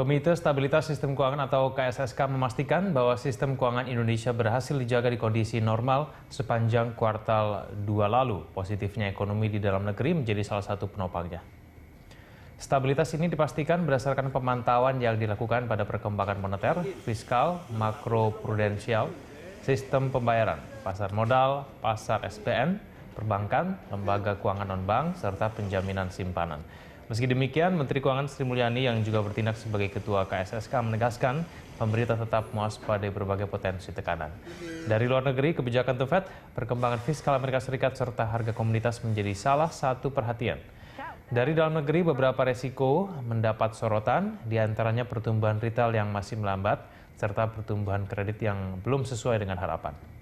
Komite Stabilitas Sistem Keuangan atau KSSK memastikan bahwa sistem keuangan Indonesia berhasil dijaga di kondisi normal sepanjang kuartal 2 lalu. Positifnya ekonomi di dalam negeri menjadi salah satu penopangnya. Stabilitas ini dipastikan berdasarkan pemantauan yang dilakukan pada perkembangan moneter, fiskal, makroprudensial, sistem pembayaran, pasar modal, pasar SPN, perbankan, lembaga keuangan non-bank, serta penjaminan simpanan. Meski demikian, Menteri Keuangan Sri Mulyani yang juga bertindak sebagai Ketua KSSK menegaskan pemerintah tetap mewaspadai berbagai potensi tekanan. Dari luar negeri, kebijakan The Fed, perkembangan fiskal Amerika Serikat, serta harga komunitas menjadi salah satu perhatian. Dari dalam negeri, beberapa resiko mendapat sorotan, diantaranya pertumbuhan retail yang masih melambat, serta pertumbuhan kredit yang belum sesuai dengan harapan.